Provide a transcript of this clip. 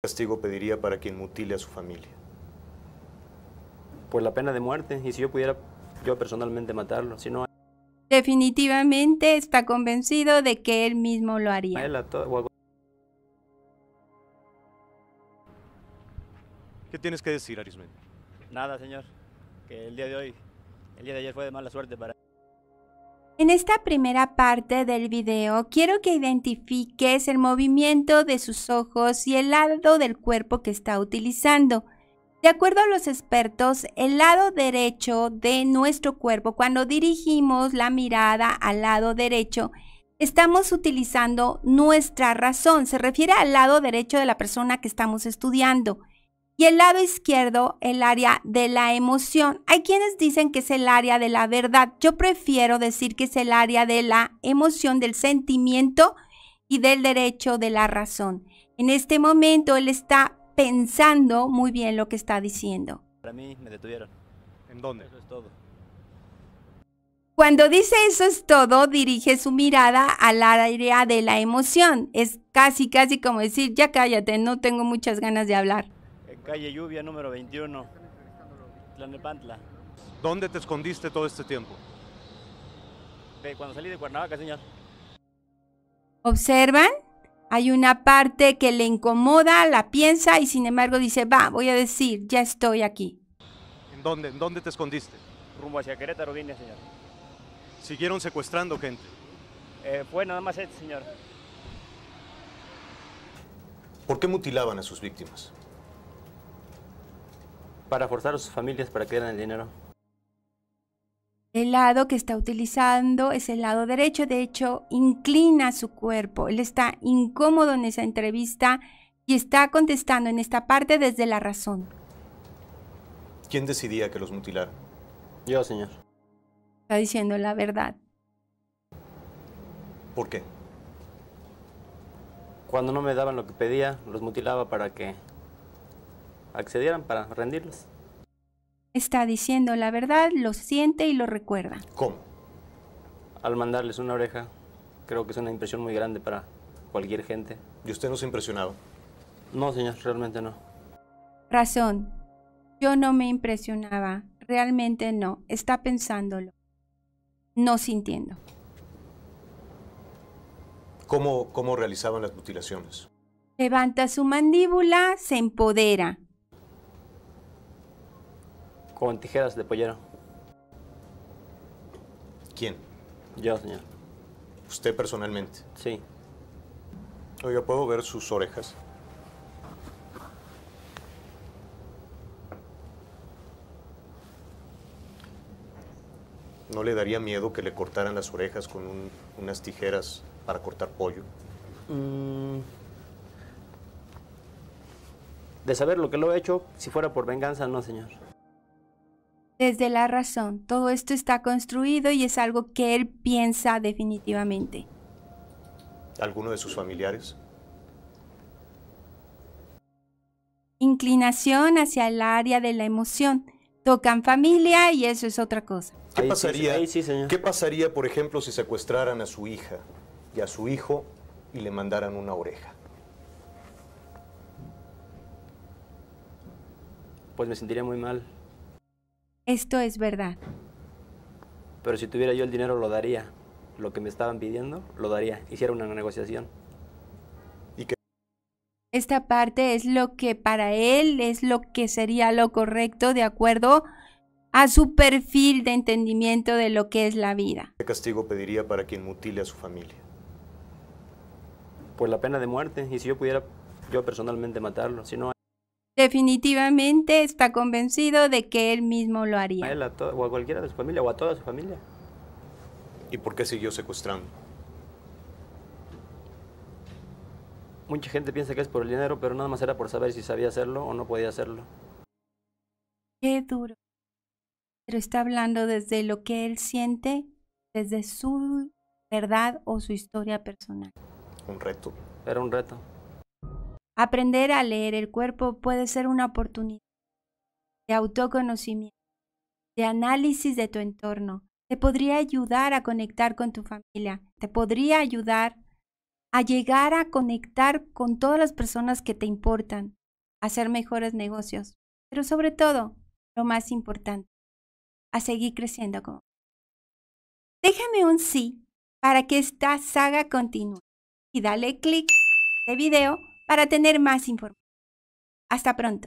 castigo pediría para quien mutile a su familia? Pues la pena de muerte, y si yo pudiera yo personalmente matarlo, si Definitivamente está convencido de que él mismo lo haría. ¿Qué tienes que decir, Arismen? Nada, señor. Que el día de hoy, el día de ayer fue de mala suerte para... En esta primera parte del video quiero que identifiques el movimiento de sus ojos y el lado del cuerpo que está utilizando. De acuerdo a los expertos, el lado derecho de nuestro cuerpo, cuando dirigimos la mirada al lado derecho, estamos utilizando nuestra razón. Se refiere al lado derecho de la persona que estamos estudiando y el lado izquierdo el área de la emoción. Hay quienes dicen que es el área de la verdad. Yo prefiero decir que es el área de la emoción, del sentimiento y del derecho de la razón. En este momento él está pensando muy bien lo que está diciendo. Para mí me detuvieron. ¿En dónde? Eso es todo. Cuando dice eso es todo, dirige su mirada al área de la emoción. Es casi, casi como decir, ya cállate, no tengo muchas ganas de hablar calle Lluvia número 21, ¿Dónde te escondiste todo este tiempo? cuando salí de Cuernavaca, señor. ¿Observan? Hay una parte que le incomoda, la piensa y sin embargo dice, va, voy a decir, ya estoy aquí. ¿En dónde, en dónde te escondiste? Rumbo hacia Querétaro vine, señor. ¿Siguieron secuestrando gente? Eh, fue nada más este, señor. ¿Por qué mutilaban a sus víctimas? para forzar a sus familias para que den el dinero. El lado que está utilizando es el lado derecho, de hecho, inclina su cuerpo. Él está incómodo en esa entrevista y está contestando en esta parte desde la razón. ¿Quién decidía que los mutilaran? Yo, señor. Está diciendo la verdad. ¿Por qué? Cuando no me daban lo que pedía, los mutilaba para que accedieran para rendirlos. Está diciendo la verdad, lo siente y lo recuerda. ¿Cómo? Al mandarles una oreja, creo que es una impresión muy grande para cualquier gente. ¿Y usted no se ha impresionado? No, señor, realmente no. Razón. Yo no me impresionaba. Realmente no. Está pensándolo. No sintiendo. ¿Cómo, cómo realizaban las mutilaciones? Levanta su mandíbula, se empodera. Con tijeras de pollero. ¿Quién? Yo, señor. ¿Usted personalmente? Sí. Oiga, ¿puedo ver sus orejas? ¿No le daría miedo que le cortaran las orejas con unas tijeras para cortar pollo? Mm. De saber lo que lo he hecho, si fuera por venganza, no, señor desde la razón. Todo esto está construido y es algo que él piensa definitivamente. ¿Alguno de sus familiares? Inclinación hacia el área de la emoción. Tocan familia y eso es otra cosa. ¿Qué pasaría, ¿qué pasaría por ejemplo, si secuestraran a su hija y a su hijo y le mandaran una oreja? Pues me sentiría muy mal. Esto es verdad. Pero si tuviera yo el dinero lo daría. Lo que me estaban pidiendo, lo daría. Hiciera una negociación. ¿Y que Esta parte es lo que para él es lo que sería lo correcto de acuerdo a su perfil de entendimiento de lo que es la vida. ¿Qué castigo pediría para quien mutile a su familia? Pues la pena de muerte. Y si yo pudiera yo personalmente matarlo, si no... Definitivamente está convencido de que él mismo lo haría. A él, a o a cualquiera de su familia, o a toda su familia. ¿Y por qué siguió secuestrando? Mucha gente piensa que es por el dinero, pero nada más era por saber si sabía hacerlo o no podía hacerlo. Qué duro. Pero está hablando desde lo que él siente, desde su verdad o su historia personal. Un reto. Era un reto. Aprender a leer el cuerpo puede ser una oportunidad de autoconocimiento, de análisis de tu entorno. Te podría ayudar a conectar con tu familia, te podría ayudar a llegar a conectar con todas las personas que te importan, a hacer mejores negocios, pero sobre todo, lo más importante, a seguir creciendo como. Déjame un sí para que esta saga continúe y dale clic de este video para tener más información. Hasta pronto.